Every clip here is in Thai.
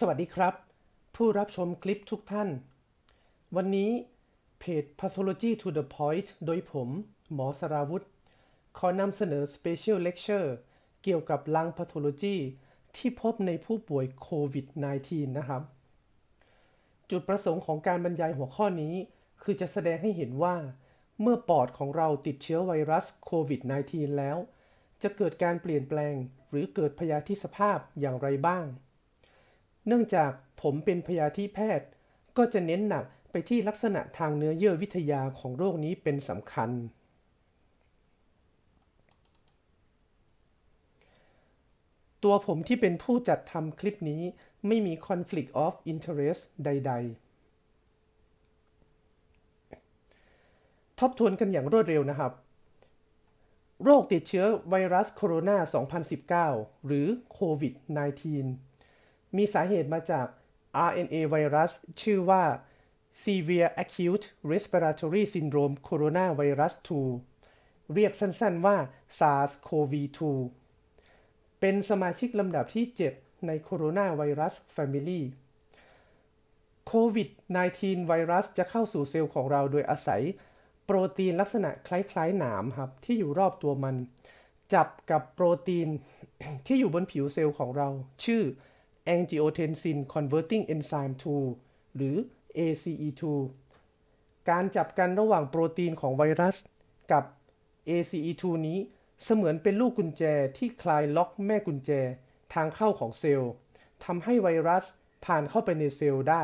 สวัสดีครับ ผู้รับชมคลิปทุกท่าน วันนี้ เพจ Pathology to the Point โดยผม หมอสราวุธ ขอนำเสนอ Special Lecture เกี่ยวกับลัง Pathology ที่พบในผู้ป่วยโควิด -19 นะครับ จุดประสงค์ของการบรรยายหัวข้อนี้ คือจะแสดงให้เห็นว่า เมื่อปอดของเราติดเชื้อไวรัสโควิด -19 แล้ว จะเกิดการเปลี่ยนแปลงหรือเกิดพยาธิสภาพอย่างไรบ้างเนื่องจากผมเป็นพยาธิแพทย์ ก็จะเน้นหนักไปที่ลักษณะทางเนื้อเยื่อวิทยาของโรคนี้เป็นสำคัญ ตัวผมที่เป็นผู้จัดทำคลิปนี้ไม่มี conflict of interest ใด ๆ ทบทวนกันอย่างรวดเร็วนะครับ โรคติดเชื้อไวรัสโคโรนา2019 หรือโควิด -19 มีสาเหตุมาจาก RNA ไวรัสชื่อว่า Severe Acute Respiratory Syndrome Coronavirus 2เรียกสั้นๆว่า SARS-CoV-2 เป็นสมาชิกลำดับที่ 7 ในโคโรนาไวรัสฟมิลี่โควิด -19 ไวรัสจะเข้าสู่เซลล์ของเราโดยอาศัย โปรตีนลักษณะคล้ายๆหนามครับที่อยู่รอบตัวมัน จับกับโปรตีนที่อยู่บนผิวเซลล์ของเราชื่อ angiotensin converting enzyme 2หรือ ACE2 การจับกันระหว่างโปรตีนของไวรัสกับ ACE2 นี้ เสมือนเป็นลูกกุญแจที่คลายล็อกแม่กุญแจทางเข้าของเซลล์ทำให้ไวรัสผ่านเข้าไปในเซลล์ได้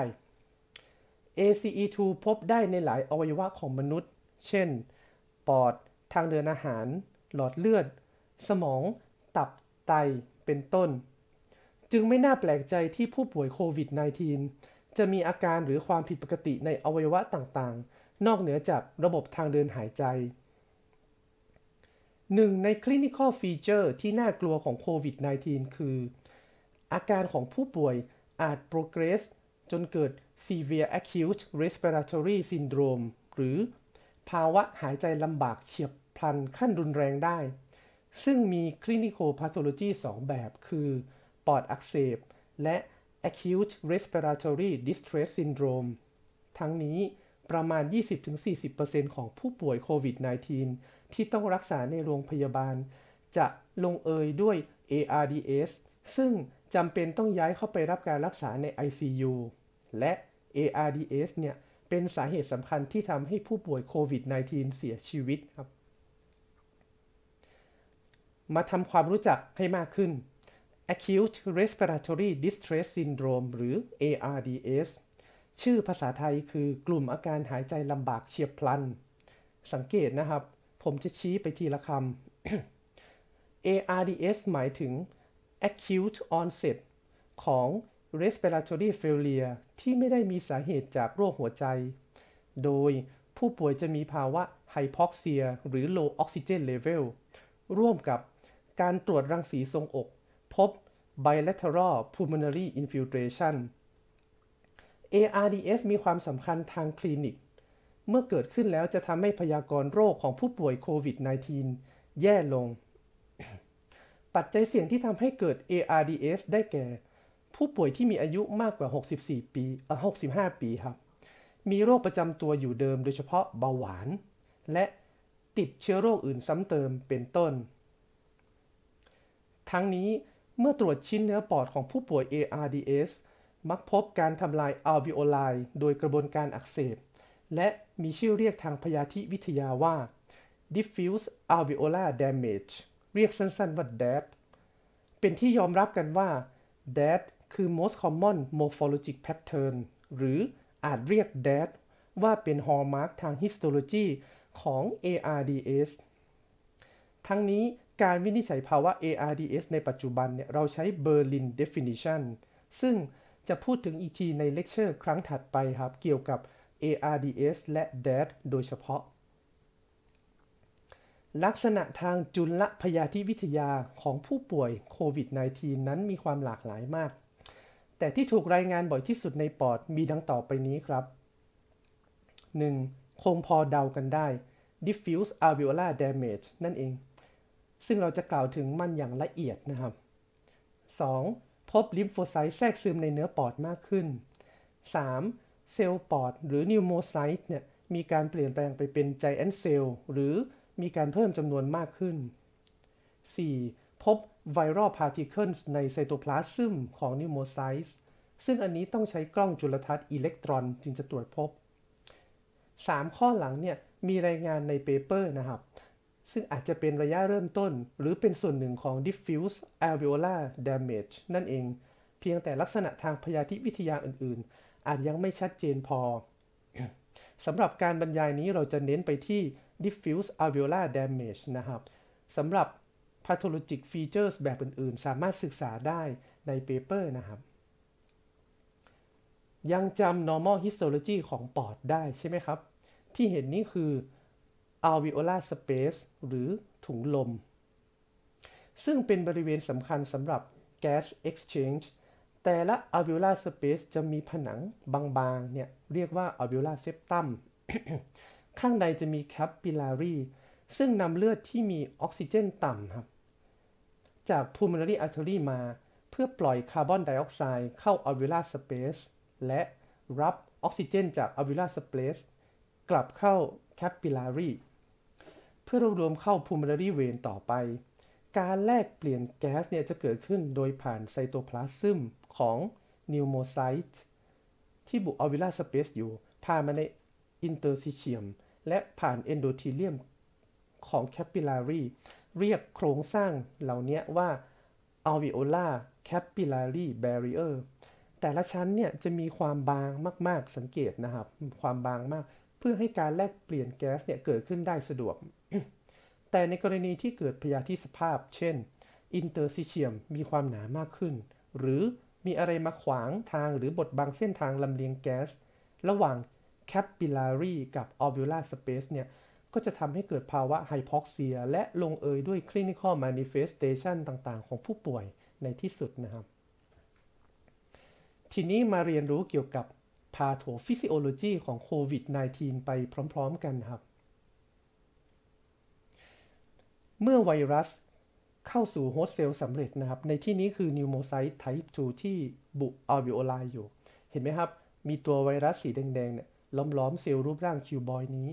ACE2 พบได้ในหลายอวัยวะของมนุษย์ เช่น ปอด ทางเดินอาหาร หลอดเลือด สมอง ตับ ไตเป็นต้นจึงไม่น่าแปลกใจที่ผู้ป่วยโควิด -19 จะมีอาการหรือความผิดปกติในอวัยวะต่างๆ นอกเหนือจากระบบทางเดินหายใจหนึ่งใน clinical feature ที่น่ากลัวของโควิด -19 คือ อาการของผู้ป่วยอาจ progress จนเกิด severe acute respiratory syndrome หรือ ภาวะหายใจลำบากเฉียบพลันขั้นรุนแรงได้ ซึ่งมี clinical pathology 2แบบคือปอดอักเสบและ acute respiratory distress syndrome ทั้งนี้ประมาณ 20-40%ของผู้ป่วยโควิด -19 ที่ต้องรักษาในโรงพยาบาล จะลงเอยด้วย ARDS ซึ่งจำเป็นต้องย้ายเข้าไปรับการรักษาใน ICU และ ARDS เนี่ย เป็นสาเหตุสำคัญที่ทำให้ผู้ป่วยโควิด -19 เสียชีวิตครับ มาทำความรู้จักให้มากขึ้น acute respiratory distress syndrome หรือ ARDS ชื่อภาษาไทยคือกลุ่มอาการหายใจลำบากเฉียบพลัน สังเกตนะครับ ผมจะชี้ไปทีละคำ ARDS หมายถึง acute onset ของ respiratory failure ที่ไม่ได้มีสาเหตุจากโรคหัวใจ โดยผู้ป่วยจะมีภาวะไฮพ็อกเซียหรือ low oxygen level ร่วมกับการตรวจรังสีทรงอกพบ bilateral pulmonary infiltration ARDS มีความสำคัญทางคลินิก เมื่อเกิดขึ้นแล้วจะทำให้พยากรณ์โรคของผู้ป่วยโควิด -19 แย่ลง ปัจจัยเสี่ยงที่ทำให้เกิด ARDS ได้แก่ ผู้ป่วยที่มีอายุมากกว่า 64ปีเอ่อ65ปีครับ มีโรคประจำตัวอยู่เดิมโดยเฉพาะเบาหวาน และติดเชื้อโรคอื่นซ้ำเติมเป็นต้น ทั้งนี้เมื่อตรวจชิ้นเนื้อปอดของผู้ป่วย ARDS มักพบการทำลาย a l v e o l i โดยกระบวนการอักเสบ และมีชื่อเรียกทางพยาธิวิทยาว่า diffuse alveolar damage เรียกสั้นๆว่า DAD เป็นที่ยอมรับกันว่า DAD คือ most common morphologic pattern หรืออาจเรียก DAD ว่าเป็น hallmark ทาง histology ของ ARDS ทั้งนี้การวินิจฉัยภาวะ ARDS ในปัจจุบันเนี่ย เราใช้ Berlin Definition ซึ่งจะพูดถึงอีกทีในเลคเชอร์ครั้งถัดไปครับ เกี่ยวกับ ARDS และ DAD โดยเฉพาะ ลักษณะทางจุลพยาธิวิทยาของผู้ป่วยโควิด -19 นั้นมีความหลากหลายมาก แต่ที่ถูกรายงานบ่อยที่สุดในปอด มีดังต่อไปนี้ครับ 1. คงพอเดากันได้ diffuse alveolar damage นั่นเองซึ่งเราจะกล่าวถึงมันอย่างละเอียดนะครับ 2. พบลิมโฟไซต์แทรกซึมในเนื้อปอดมากขึ้น 3. เซลล์ปอดหรือนิวโมไซต์เนี่ยมีการเปลี่ยนแปลงไปเป็นไจแอนเซลล์หรือมีการเพิ่มจำนวนมากขึ้น 4. พบไวรัลพาร์ติเคิลในไซโตพลาซึมของนิวโมไซต์ซึ่งอันนี้ต้องใช้กล้องจุลทรรศน์อิเล็กตรอนจึงจะตรวจพบ 3 ข้อหลังเนี่ยมีรายงานในเปเปอร์นะครับซึ่งอาจจะเป็นระยะเริ่มต้นหรือเป็นส่วนหนึ่งของ diffuse alveolar damage นั่นเอง เพียงแต่ลักษณะทางพยาธิวิทยาอื่นๆ อาจยังไม่ชัดเจนพอ สำหรับการบรรยายนี้เราจะเน้นไปที่ diffuse alveolar damage นะครับสำหรับ pathologic features แบบอื่นๆ สามารถศึกษาได้ใน paper นะครับ ยังจำ normal histology ของปอดได้ใช่ไหมครับ ที่เห็นนี้คือ alveolar space หรือถุงลม ซึ่งเป็นบริเวณสำคัญสำหรับ gas exchange แต่ละ alveolar space จะมีผนังบางๆเนี่ยเรียกว่า alveolar septum ข้างในจะมี capillary ซึ่งนำเลือดที่มีออกซิเจนต่ำครับจาก pulmonary artery มาเพื่อปล่อยคาร์บอนไดออกไซด์เข้า alveolar space และรับออกซิเจนจาก alveolar space กลับเข้า capillary เพื่อรวบรวมเข้า p ูมิ o ร a เว v ต่อไป การแลกเปลี่ยนแก๊สเนี่ยจะเกิดขึ้นโดยผ่านไซโตพลาซึมของนิวโมไซต์ที่บุออวิลาสเปซอยู่ ผ่านมาในอินเตอร์ซิเชียมและผ่านเอนโดทีเลียม ของแคปปิลารีเรียกโครงสร้างเหล่านี้ว่าอวิโอล l าแคปิลารีแบรีเออร์ แต่ละชั้นเนี่ยจะมีความบางมาก ๆ สังเกตนะครับ ความบางมากเพื่อให้การแลกเปลี่ยนแก๊สเนี่ยเกิดขึ้นได้สะดวกแต่ในกรณีที่เกิดพยาธิสภาพเช่นอินเตอร์ซิเชียมมีความหนามากขึ้น หรือมีอะไรมาขวางทางหรือบดบังเส้นทางลำเลียงแก๊สระหว่าง capillary กับ alveolar space เนี่ยก็จะทำให้เกิดภาวะไฮพ็อกเซียและลงเอยด้วยคลินิคอลมานิเฟสเตชันต่างๆ ของผู้ป่วยในที่สุดนะครับทีนี้มาเรียนรู้เกี่ยวกับพาโทฟิซิโอโลจีของโควิด -19 ไปพร้อม ๆกันครับเมื่อไวรัสเข้าสู่โฮสต์เซลล์สำเร็จนะครับ ในที่นี้คือนิวโมไซต์ไทป์2ที่บุอัลบิโอไลอยู่ เห็นไหมครับ มีตัวไวรัสสีแดงๆเนี่ยล้อมล้อมเซลล์รูปร่างคิวบอยนี้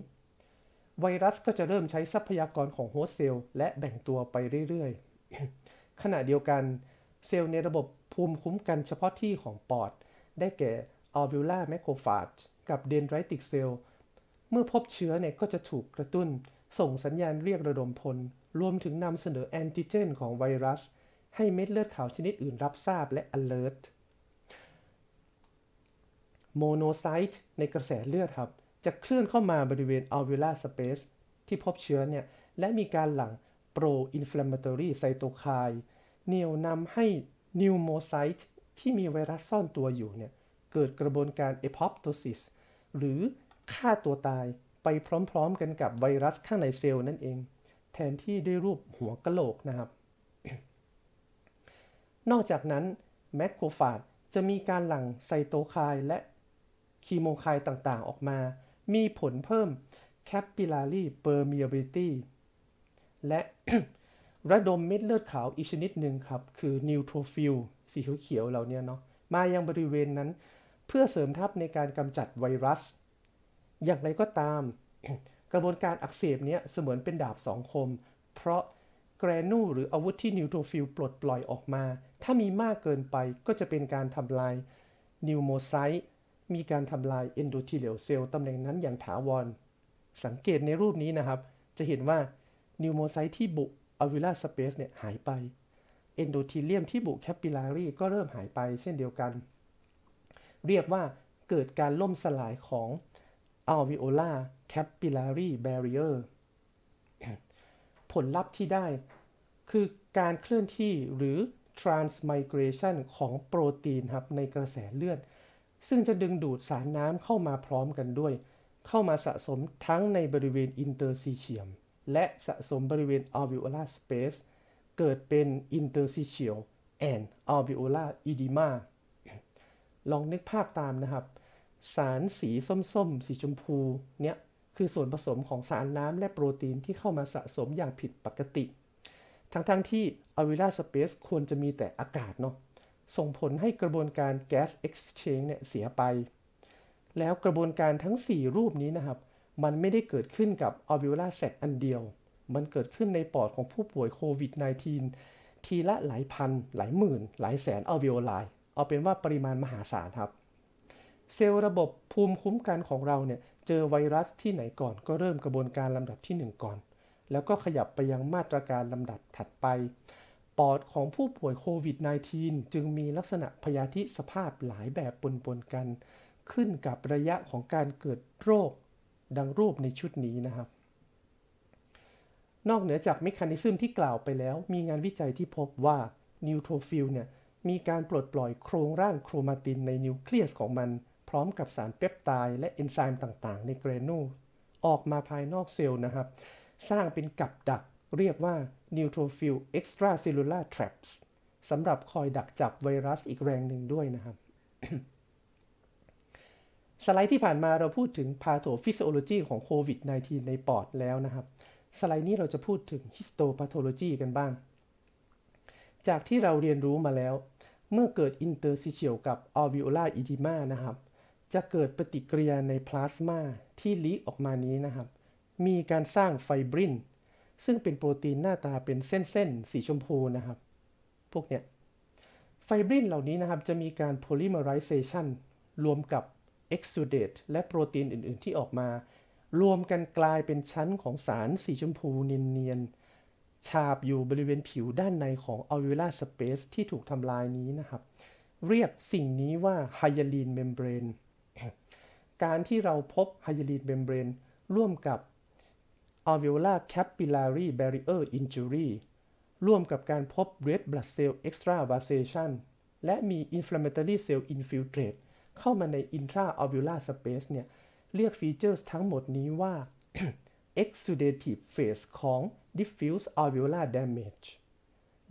ไวรัสก็จะเริ่มใช้ทรัพยากรของโฮสต์เซลล์และแบ่งตัวไปเรื่อยๆ ขณะเดียวกันเซลล์ในระบบภูมิคุ้มกันเฉพาะที่ของปอด ได้แก่อัลบิโอลาแมคโครฟาจกับเดนไรติกเซลล์ เมื่อพบเชื้อเนี่ยก็จะถูกกระตุ้นส่งสัญญาณเรียกระดมพลรวมถึงนำเสนอแอนติเจนของไวรัส ให้เม็ดเลือดขาวชนิดอื่นรับทราบและ alert โมโนไซต์ในกระแสเลือดครับจะเคลื่อนเข้ามาบริเวณอ e o วิลาสเปซที่พบเชื้อเนี่ยและมีการหลั่งโปรอินฟลาม m a t o r y ไซโตไคน์เนี่ยนำให้นิวโมไซต์ที่มีไวรัสซ่อนตัวอยู่เนี่ยเกิดกระบวนการ apoptosis หรือฆ่าตัวตายไปพร้อมๆกันกับไวรัส ข้างในเซลล์นั่นเองแทนที่ด้วยรูปหัวกะโหลกนะครับ นอกจากนั้นแมคโครฟาจจะมีการหลั่งไซโตไคน์และคีโมไคน์ต่างๆออกมา มีผลเพิ่มแ capillary p e r m อบิลิตี้และระดมเม็ดเลือดขาวอีกชนิดหนึ่งครับ คือนิวโทรฟิลสีเขียวๆเหล่านี้เนาะมายังบริเวณนั้นเพื่อเสริมทับในการกำจัดไวรัส อย่างไรก็ตามกระบวนการอักเสบเนี้ยเสมือนเป็นดาบสองคม เพราะแกรนูหรืออาวุธที่นิวโทรฟิลปลดปล่อยออกมา ถ้ามีมากเกินไปก็จะเป็นการทำลายนิวโมไซต์มีการทำลายเอนโดทีเลียลเซลล์ตำแหน่งนั้นอย่างถาวร สังเกตในรูปนี้นะครับ จะเห็นว่านิวโมไซต์ที่บุอวิลาสเปซเนี่ยหายไป เอนโดทีเลียมที่บุแคปปิลารีก็เริ่มหายไปเช่นเดียวกัน เรียกว่าเกิดการล่มสลายของอัลวิโอลา capillary barrier ผลลัพธ์ที่ได้คือการเคลื่อนที่หรือ transmigration ของโปรตีนครับในกระแสเลือด ซึ่งจะดึงดูดสารน้ำเข้ามาพร้อมกันด้วย เข้ามาสะสมทั้งในบริเวณ interstitium และสะสมบริเวณ alveolar space เกิดเป็น interstitial and alveolar edema ลองนึกภาพตามนะครับ สารสีส้มๆสสีชมพูเนี่ยคือส่วนผสมของสารน้ำและโปรตีนที่เข้ามาสะสมอย่างผิดปกติ ทั้งๆทที่อวิลาสเปซควรจะมีแต่อากาศเนาะ ส่งผลให้กระบวนการแก๊สอ็กซ์เชนเนี่ยเสียไป แล้วกระบวนการทั้ง 4 รูปนี้นะครับ มันไม่ได้เกิดขึ้นกับอวิลาแซกอันเดียวมันเกิดขึ้นในปอดของผู้ป่วยโควิด -19 ทีละหลายพัน หลายหมื่น หลายแสนอวิโอไล เอาเป็นว่าปริมาณมหาศาลครับ เซลล์ระบบภูมิคุ้มกันของเราเนี่ยเจอไวรัสที่ไหนก่อนก็เริ่มกระบวนการลำดับที่ 1 ก่อน แล้วก็ขยับไปยังมาตรการลำดับถัดไปปอดของผู้ป่วยโควิด -19 จึงมีลักษณะพยาธิสภาพหลายแบบปนๆกัน ขึ้นกับระยะของการเกิดโรคดังรูปในชุดนี้นะครับ นอกเหนือจากเมคานิซึมที่กล่าวไปแล้ว มีงานวิจัยที่พบว่านิวโทรฟิลเนี่ย มีการปลดปล่อยโครงร่างโครมาตินในนิวเคลียสของมันพร้อมกับสารเปปไทด์และเอนไซม์ต่าง ๆ ในเกรนูออกมาภายนอกเซลล์นะครับ สร้างเป็นกับดักเรียกว่า neutrophil extracellular traps สำหรับคอยดักจับไวรัสอีกแรงหนึ่งด้วยนะครับ สไลด์ที่ผ่านมาเราพูดถึง pathophysiology ของโควิด -19 ในปอดแล้วนะครับ สไลด์นี้เราจะพูดถึง histopathology กันบ้าง จากที่เราเรียนรู้มาแล้ว เมื่อเกิด interstitial กับ alveolar edema นะครับจะเกิดปฏิกิริยาในพลาสมาที่ลีออกมานี้นะครับ มีการสร้างไฟบริน ซึ่งเป็นโปรตีนหน้าตาเป็นเส้นๆ สีชมพูนะครับ พวกเนี้ย ไฟบรินเหล่านี้นะครับ จะมีการโพลิเมอไรเซชันรวมกับเอ็กซูเดตและโปรตีนอื่นๆ ที่ออกมา รวมกันกลายเป็นชั้นของสารสีชมพูเนียนๆฉาบอยู่บริเวณผิวด้านในของอวิลาสเปซที่ถูกทำลายนี้นะครับ เรียกสิ่งนี้ว่าไฮยาลีนเมมเบรนการที่เราพบไฮยาลีนเมมเบรนร่วมกับ alveolar capillary barrier injury ร่วมกับการพบ red blood cell extravasation และมี inflammatory cell infiltrate เข้ามาใน intraalveolar space เนี่ยเรียกฟีเจอร์ทั้งหมดนี้ว่า exudative phase ของ diffuse alveolar damage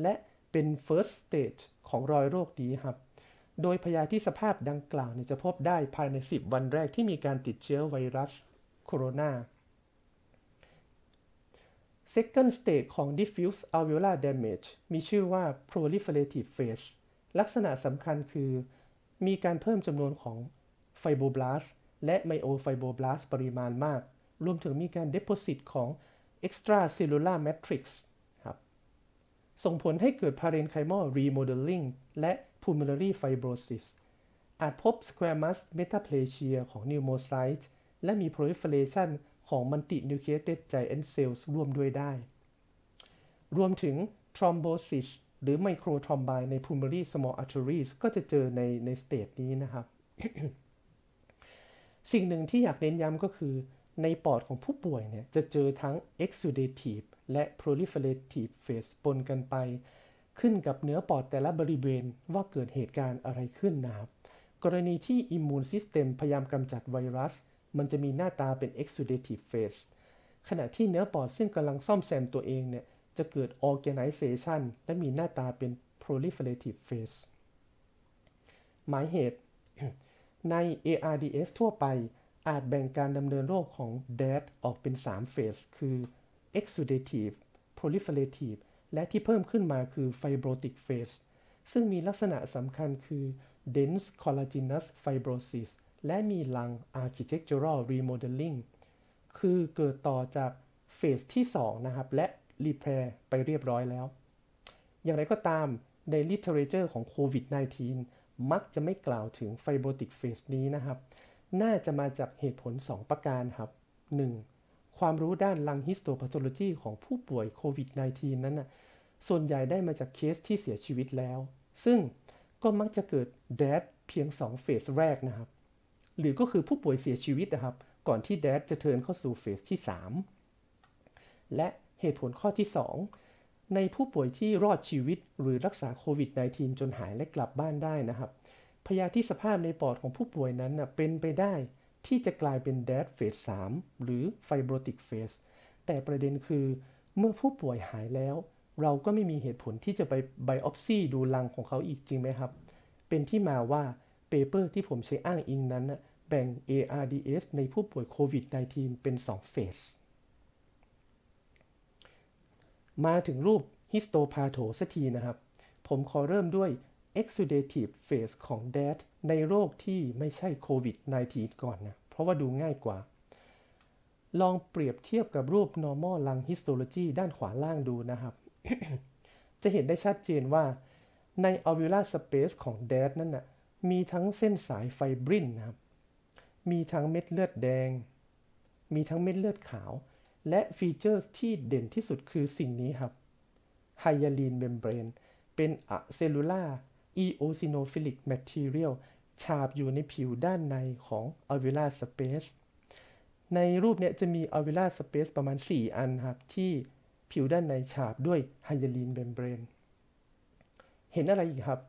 และเป็น first stage ของรอยโรคนี้ครับโดยพยาธิสภาพดังกล่าวจะพบได้ภายใน 10 วันแรกที่มีการติดเชื้อไวรัสโคโรนา second stage ของ diffuse alveolar damage มีชื่อว่า proliferative phase ลักษณะสำคัญคือมีการเพิ่มจำนวนของไฟโบบลาสและไมโอไฟโบบลาสปริมาณมาก รวมถึงมีการ deposit ของ extracellular matrix ครับ ส่งผลให้เกิด parenchymal remodeling และ pulmonary fibrosis อาจพบ squamous metaplasia ของ pneumocyte และมี proliferation ของ multinucleated giant cells ร่วมด้วยได้ รวมถึง thrombosis หรือ microthrombi ใน pulmonary small arteries ก็จะเจอในในสเตจนี้นะครับ สิ่งหนึ่งที่อยากเน้นย้ำก็คือ ในปอดของผู้ป่วยเนี่ยจะเจอทั้ง exudative และ proliferative phase ปนกันไปขึ้นกับเนื้อปอดแต่ละบริเวณว่าเกิดเหตุการณ์อะไรขึ้นนะครับกรณีที่อิมมูนซิสเต็มพยายามกำจัดไวรัส มันจะมีหน้าตาเป็น exudative phase ขณะที่เนื้อปอดซึ่งกำลังซ่อมแซมตัวเองเนี่ยจะเกิด organization และมีหน้าตาเป็น proliferative phase หมายเหตุใน ARDS ทั่วไปอาจแบ่งการดำเนินโรคของ DAD e ออกเป็น3 a s e คือ exudative proliferative และที่เพิ่มขึ้นมาคือ fibrotic phase ซึ่งมีลักษณะสำคัญคือ dense collagenous fibrosis และมีลัง architectural remodeling คือเกิดต่อจากเฟสที่ 2 นะครับ และรีเพลไปเรียบร้อยแล้ว อย่างไรก็ตามใน literature ของโควิด -19 มักจะไม่กล่าวถึง fibrotic phase นี้นะครับ น่าจะมาจากเหตุผล 2 ประการครับ 1ความรู้ด้านลังฮิสโตพาโทโลจีของผู้ป่วยโควิด -19 นั้นนะส่วนใหญ่ได้มาจากเคสที่เสียชีวิตแล้ว ซึ่งก็มักจะเกิดแดดเพียง2เฟสแรกนะครับ หรือก็คือผู้ป่วยเสียชีวิตนะครับ ก่อนที่แดดจะเทินเข้าสู่เฟสที่ 3 และเหตุผลข้อที่ 2 ในผู้ป่วยที่รอดชีวิตหรือรักษาโควิด -19 จนหายและกลับบ้านได้นะครับ พยาธิสภาพในปอดของผู้ป่วยนั้นนะเป็นไปได้ที่จะกลายเป็น DAD Phase 3 หรือ Fibrotic Phase แต่ประเด็นคือเมื่อผู้ป่วยหายแล้ว เราก็ไม่มีเหตุผลที่จะไปไบออปซีดูลังของเขาอีกจริงไหมครับ เป็นที่มาว่าเปเปอร์ที่ผมใช้อ้างอิงนั้น แบ่ง ARDS ในผู้ป่วยโควิด -19 เป็น2เฟสมาถึงรูป histopath สักทีนะครับผมขอเริ่มด้วย exudative phase ของ DAD ในโรคที่ไม่ใช่โควิด -19 ก่อนนะ เพราะว่าดูง่ายกว่า ลองเปรียบเทียบกับรูป normal lung histology ด้านขวาล่างดูนะครับ จะเห็นได้ชัดเจนว่าใน alveolar space ของ DAD นั่นนะ่ะ มีทั้งเส้นสายไฟบรินนะครับ มีทั้งเม็ดเลือดแดง มีทั้งเม็ดเลือดขาว และฟีเจอร์ที่เด่นที่สุดคือสิ่งนี้ครับ ไฮยาลีนเมมเบรนเป็นอะเซลูล่า eosinophilic material ฉาบอยู่ในผิวด้านในของ alveolar space ในรูปนี้จะมี alveolar space ประมาณ 4 อันครับ ที่ผิวด้านในฉาบด้วยไฮยาลีนเมมเบรนเห็นอะไรอีกครับ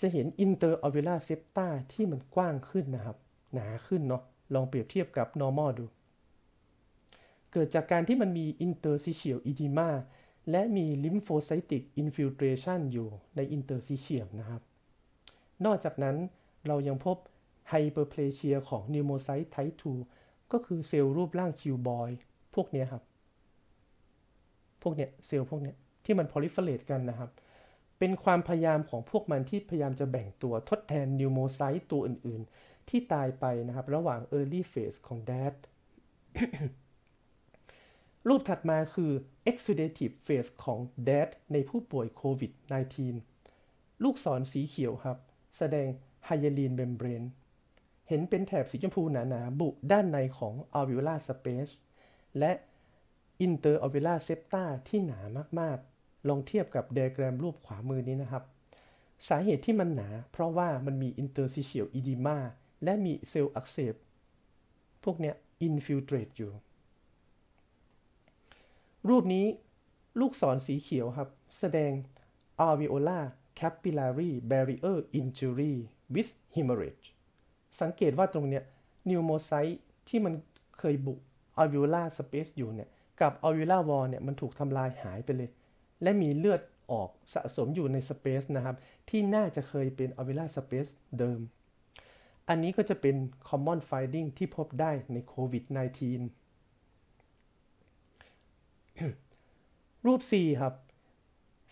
จะเห็น inter alveolar septa ที่มันกว้างขึ้นนะครับ หนาขึ้นเนาะลองเปรียบเทียบกับ normal ดู เกิดจากการที่มันมี interstitial edema และมีลิมโฟไซติกอินฟิลเทรชันอยู่ในอินเตอร์ซีเชียมนะครับ นอกจากนั้นเรายังพบไฮเปอร์เพลเชียของนิวโมไซต์ไทป์2ก็คือเซลล์รูปร่างคิวบอยพวกนี้ครับ พวกเนี้ยเซลล์พวกเนี้ยที่มันพอลิเฟเรตกันนะครับ เป็นความพยายามของพวกมันที่พยายามจะแบ่งตัวทดแทนนิวโมไซต์ตัวอื่นๆ ที่ตายไปนะครับระหว่าง Early Phase ของ DAD รูปถัดมาคือ exudative phase ของ d e a t ในผู้ป่วยโควิด -19 ลูกศรสีเขียวครับ แสดง hyaline membrane เห็นเป็นแถบสีชมพูหนา ๆ บุด้านในของ alveolar space และ interalveolar septa ที่หนามากๆ ลองเทียบกับได a g แกรมรูปขวามือนี้นะครับ สาเหตุที่มันหนาเพราะว่ามันมี interstitial edema และมีเซลล์อักเสบพวกเนี้ย infiltrate อยู่รูปนี้ลูกศรสีเขียวครับ แสดง alveolar capillary barrier injury with hemorrhage สังเกตว่าตรงเนี้ยนิวโมไซต์ที่มันเคยบุ alveolar space อยู่เนี่ย กับ alveolar wall เนี่ยมันถูกทำลายหายไปเลย และมีเลือดออกสะสมอยู่ใน space นะครับ ที่น่าจะเคยเป็น alveolar space เดิม อันนี้ก็จะเป็น common finding ที่พบได้ใน covid 19รูป C ครับ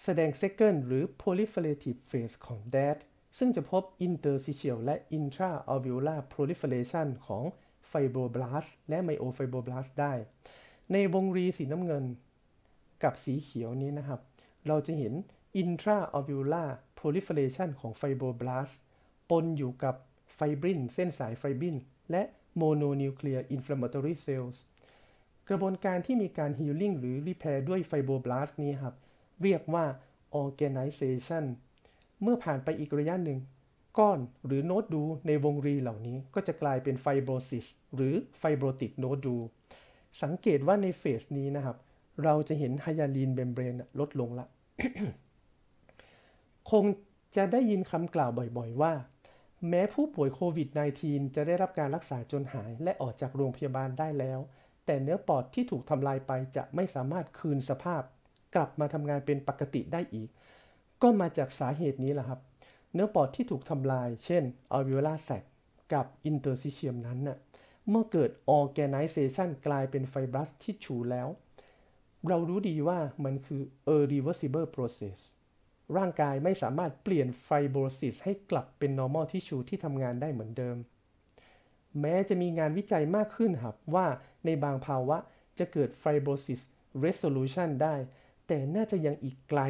แสดง second หรือ proliferative phase ของ DAD ซึ่งจะพบ interstitial และ intraalveolar proliferation ของ fibroblast และ myofibroblast ได้ ในวงรีสีน้ำเงิน กับสีเขียวนี้นะครับ เราจะเห็น intraalveolar proliferation ของ fibroblast ปนอยู่กับ fibrin เส้นสาย fibrin และ mononuclear inflammatory cells กระบวนการที่มีการฮีลิ่งหรือรีเพ i ์ด้วยไฟโบบลาส์นี้ครับ เรียกว่าออแกไนเซชันเมื่อผ่านไปอีกระยะหนึ่ง ก้อนหรือโนดดูในวงรีเหล่านี้ก็จะกลายเป็นไฟโบซิสหรือไฟโบติกโนดดูสังเกตว่าในเฟสนี้นะครับ เราจะเห็นไฮยาลีนเบมเบรนลดลงละ คงจะได้ยินคำกล่าวบ่อยๆว่า แม้ผู้ป่วยโควิด -19 จะได้รับการรักษาจนหายและออกจากโรงพยาบาลได้แล้วแต่เนื้อปอดที่ถูกทำลายไปจะไม่สามารถคืนสภาพ กลับมาทำงานเป็นปกติได้อีก ก็มาจากสาเหตุนี้แหละครับ เนื้อปอดที่ถูกทำลาย เช่นอัลวิโอลาแซกกับอินเตอร์ซิเชียมนั้นน่ะเมื่อเกิดออแกไนเซชันกลายเป็นไฟบรัสที่ฉูแล้ว เรารู้ดีว่ามันคือ irreversible process ร่างกายไม่สามารถเปลี่ยนไฟโบรซิสให้กลับเป็น normal tissue ที่ทำงานได้เหมือนเดิม แม้จะมีงานวิจัยมากขึ้นครับว่าในบางภาวะจะเกิด fibrosis resolution ได้ แต่น่าจะยังอีกไกล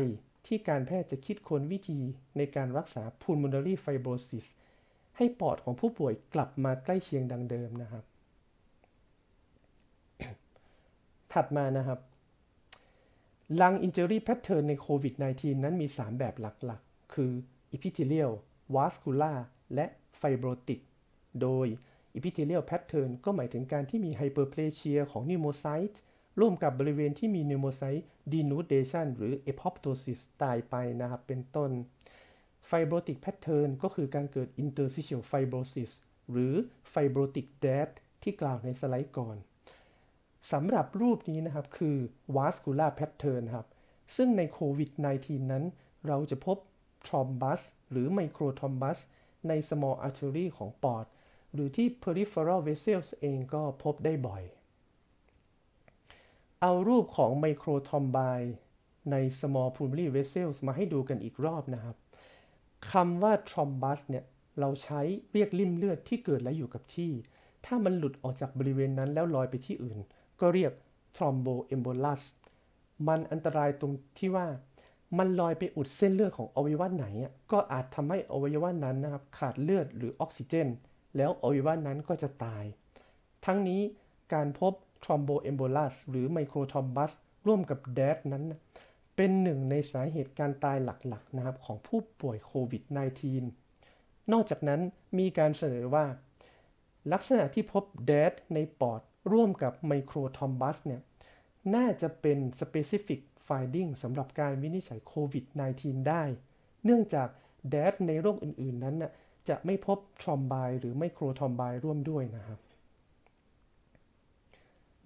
ที่การแพทย์จะคิดค้นวิธีในการรักษา pulmonary fibrosis ให้ปอดของผู้ป่วยกลับมาใกล้เคียงดังเดิมนะครับ ถัดมานะครับลัง injury pattern ในโควิด -19 นั้นมี 3 แบบหลักๆคือ epithelial vascular และ fibrotic โดย epithelial pattern ก็หมายถึงการที่มี hyperplasia ของ pneumocyte ร่วมกับบริเวณที่มี pneumocyte denudation หรือ apoptosis ตายไปนะครับเป็นต้น fibrotic pattern ก็คือการเกิด interstitial fibrosis หรือ fibrotic death ที่กล่าวในสไลด์ก่อนสำหรับรูปนี้นะครับคือ vascular pattern ครับ ซึ่งในโควิด -19 นั้นเราจะพบ thrombus หรือ microthrombus ใน small artery ของปอดหรือที่ peripheral vessels เองก็พบได้บ่อย เอารูปของไมโครทอมบายใน small pulmonary vessels มาให้ดูกันอีกรอบนะครับ คำว่า thrombus เนี่ย เราใช้เรียกริ่มเลือดที่เกิดและอยู่กับที่ ถ้ามันหลุดออกจากบริเวณนั้นแล้วลอยไปที่อื่น ก็เรียก thromboembolus มันอันตรายตรงที่ว่า มันลอยไปอุดเส้นเลือดของอวัยวะไหน ก็อาจทำให้อวัยวะนั้นนะครับขาดเลือดหรือออกซิเจนแล้วอวัยวะนั้นก็จะตาย ทั้งนี้การพบทรอมโบเอมโบลัสหรือไมโครทรอมบัสร่วมกับแดดนั้น เป็นหนึ่งในสาเหตุการตายหลักๆนะครับของผู้ป่วยโควิด -19 นอกจากนั้นมีการเสนอว่า ลักษณะที่พบแดดในปอดร่วมกับไมโครทอมบัสเนี่ยน่าจะเป็น specific finding สำหรับการวินิจฉัยโควิด -19 ได้ เนื่องจากแดดในโรคอื่นๆนั้นนะจะไม่พบทรอมไบหรือไมโครทรอมไบร่วมด้วยนะครับ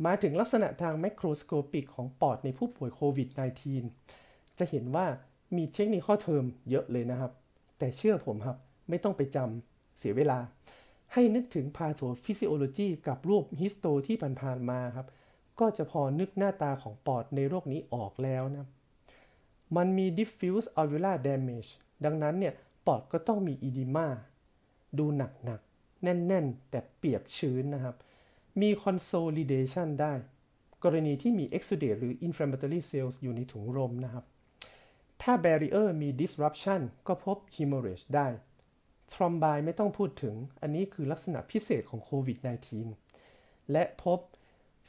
มาถึงลักษณะทางไมโครสโคปิกของปอดในผู้ป่วยโควิด -19 จะเห็นว่ามีเทคนิคข้อเทอมเยอะเลยนะครับ แต่เชื่อผมครับไม่ต้องไปจำเสียเวลา ให้นึกถึงพาโถฟิสิโอโลจีกับรูปฮิสโตที่ผ่านๆมาครับ ก็จะพอนึกหน้าตาของปอดในโรคนี้ออกแล้วนะ มันมี diffuse alveolar damage ดังนั้นเนี่ยปอดก็ต้องมีอีดิมา ดูหนักๆ แน่นๆ แต่เปียกชื้นนะครับ มี consolidation ได้ กรณีที่มี exudate หรือ inflammatory cells อยู่ในถุงลมนะครับ ถ้า barrier มี disruption ก็พบ hemorrhage ได้ thrombi ไม่ต้องพูดถึง อันนี้คือลักษณะพิเศษของโควิด -19 และพบ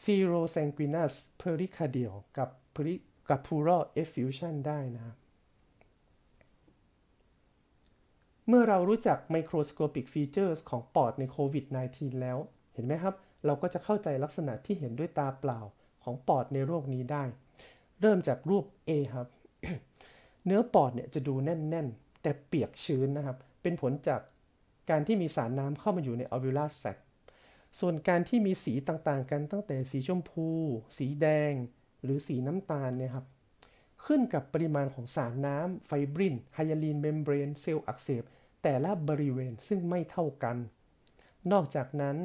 serosanguineous pericardial กับ pericapsular effusion ได้นะครับเมื่อเรารู้จักไมโครสโคปิกฟีเจอร์สของปอดในโควิด -19 แล้ว เห็นไหมครับ เราก็จะเข้าใจลักษณะที่เห็นด้วยตาเปล่าของปอดในโรคนี้ได้ เริ่มจากรูป A ครับ เนื้อปอดเนี่ยจะดูแน่นๆ แต่เปียกชื้นนะครับ เป็นผลจากการที่มีสารน้ำเข้ามาอยู่ในอวิลาแซกส่วนการที่มีสีต่างๆ กันตั้งแต่สีชมพู สีแดง หรือสีน้ำตาลเนี่ยครับ ขึ้นกับปริมาณของสารน้ำไฟบริน ไฮยาลีนเมมเบรน เซลล์อักเสบแต่ละบริเวณซึ่งไม่เท่ากัน นอกจากนั้น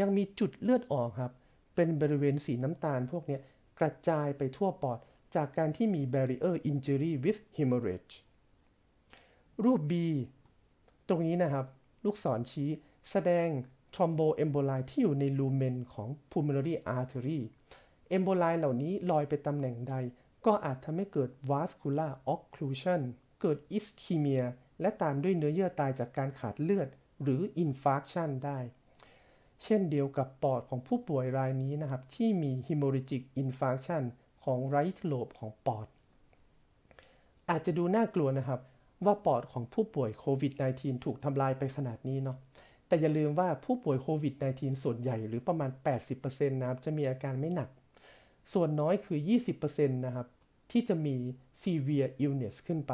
ยังมีจุดเลือดออกครับ เป็นบริเวณสีน้ำตาลพวกนี้กระจายไปทั่วปอดจากการที่มี barrier injury with hemorrhage รูป B ตรงนี้นะครับ ลูกศรชี้แสดง thromboemboli ที่อยู่ในลูเมนของ pulmonary artery e m b o l i เหล่านี้ลอยไปตำแหน่งใด ก็อาจทำให้เกิด vascular occlusion เกิด ischemia และตามด้วยเนื้อเยื่อตายจากการขาดเลือด หรือ infarction ได้ เช่นเดียวกับปอดของผู้ป่วยรายนี้นะครับ ที่มี hemorrhagic infarction ของ right lobe ของปอด อาจจะดูน่ากลัวนะครับว่าปอดของผู้ป่วยโควิด -19 ถูกทำลายไปขนาดนี้เนาะ แต่อย่าลืมว่าผู้ป่วยโควิด -19 ส่วนใหญ่หรือประมาณ 80%นะครับจะมีอาการไม่หนัก ส่วนน้อยคือ 20%นะครับที่จะมี severe illness ขึ้นไป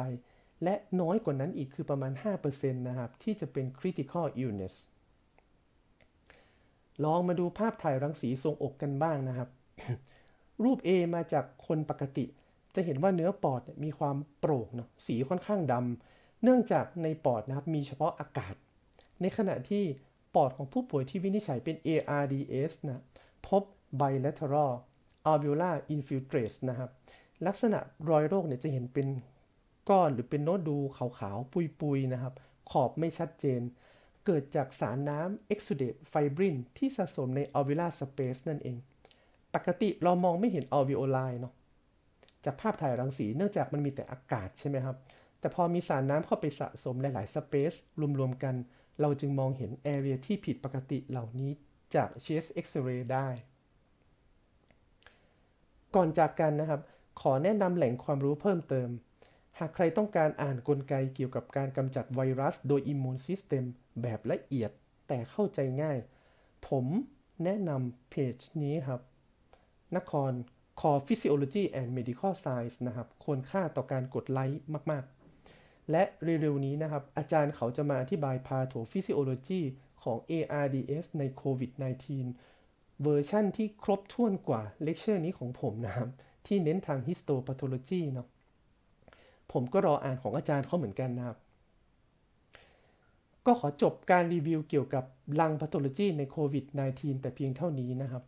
และน้อยกว่านั้นอีกคือประมาณ 5%นะครับ ที่จะเป็น critical illness ลองมาดูภาพถ่ายรังสีทรงอกกันบ้างนะครับ รูป A มาจากคนปกติ จะเห็นว่าเนื้อปอดมีความโปร่งเนาะสีค่อนข้างดำเนื่องจากในปอดนะครับมีเฉพาะอากาศ ในขณะที่ปอดของผู้ป่วยที่วินิจฉัยเป็น ARDS นะพบ bilateral alveolar infiltrates นะครับ ลักษณะรอยโรคเนี่ยจะเห็นเป็นก้อน หรือเป็นโนดูขาวๆปุยๆนะครับ ขอบไม่ชัดเจน เกิดจากสารน้ำ exudate fibrin ที่สะสมใน alveolar space นั่นเอง ปกติเรามองไม่เห็น alveoli เนาะจากภาพถ่ายรังสีเนื่องจากมันมีแต่อากาศใช่ไหมครับ แต่พอมีสารน้ำเข้าไปสะสมหลายๆ space รวมๆกัน เราจึงมองเห็น area ที่ผิดปกติเหล่านี้จาก chest x-ray ได้ ก่อนจากกันนะครับขอแนะนำแหล่งความรู้เพิ่มเติมหากใครต้องการอ่านกลไกเกี่ยวกับการกำจัดไวรัสโดยอิมมูนซิสเต็มแบบละเอียดแต่เข้าใจง่าย ผมแนะนำเพจนี้ครับ นคร Core Physiology and Medical Science นะครับ ควรค่าต่อการกดไลค์มาก ๆ และเร็วๆ นี้นะครับ อาจารย์เขาจะมาอธิบายพาโถ Physiology ของ ARDS ใน COVID-19 เวอร์ชั่นที่ครบถ้วนกว่าเลคเชอร์นี้ของผมนะครับ ที่เน้นทาง Histopathology เนาะผมก็รออ่านของอาจารย์เขาเหมือนกันนะครับ ก็ขอจบการรีวิวเกี่ยวกับลังพัทโลจีในโควิด -19 แต่เพียงเท่านี้นะครับ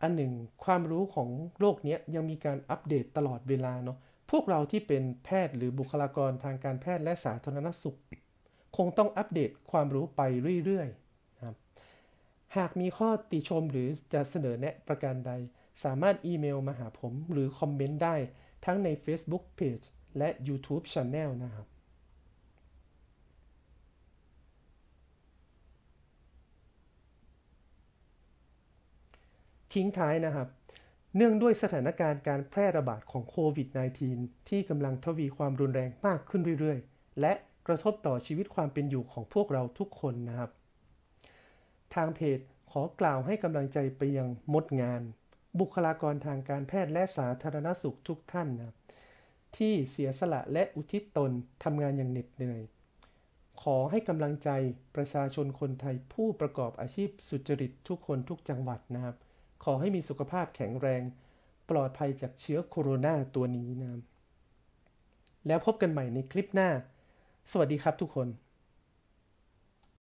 อันหนึ่งความรู้ของโรคนี้ยังมีการอัปเดตตลอดเวลาเนาะ พวกเราที่เป็นแพทย์หรือบุคลากรทางการแพทย์และสาธารณสุข คงต้องอัปเดตความรู้ไปเรื่อยๆนะครับ หากมีข้อติชมหรือจะเสนอแนะประการใด สามารถอีเมลมาหาผม หรือคอมเมนต์ได้ทั้งใน Facebook Page และ YouTube Channel นะครับ ทิ้งท้ายนะครับ เนื่องด้วยสถานการณ์การแพร่ระบาดของโควิด -19 ที่กำลังทวีความรุนแรงมากขึ้นเรื่อยๆ และกระทบต่อชีวิตความเป็นอยู่ของพวกเราทุกคนนะครับ ทางเพจขอกล่าวให้กำลังใจไปยังมดงาน บุคลากรทางการแพทย์และสาธารณสุขทุกท่านนะครับที่เสียสละและอุทิศตนทำงานอย่างเหน็ดเหนื่อย ขอให้กำลังใจประชาชนคนไทยผู้ประกอบอาชีพสุจริตทุกคนทุกจังหวัดนะครับ ขอให้มีสุขภาพแข็งแรงปลอดภัยจากเชื้อโคโรนาตัวนี้นะครับแล้วพบกันใหม่ในคลิปหน้า สวัสดีครับทุกคน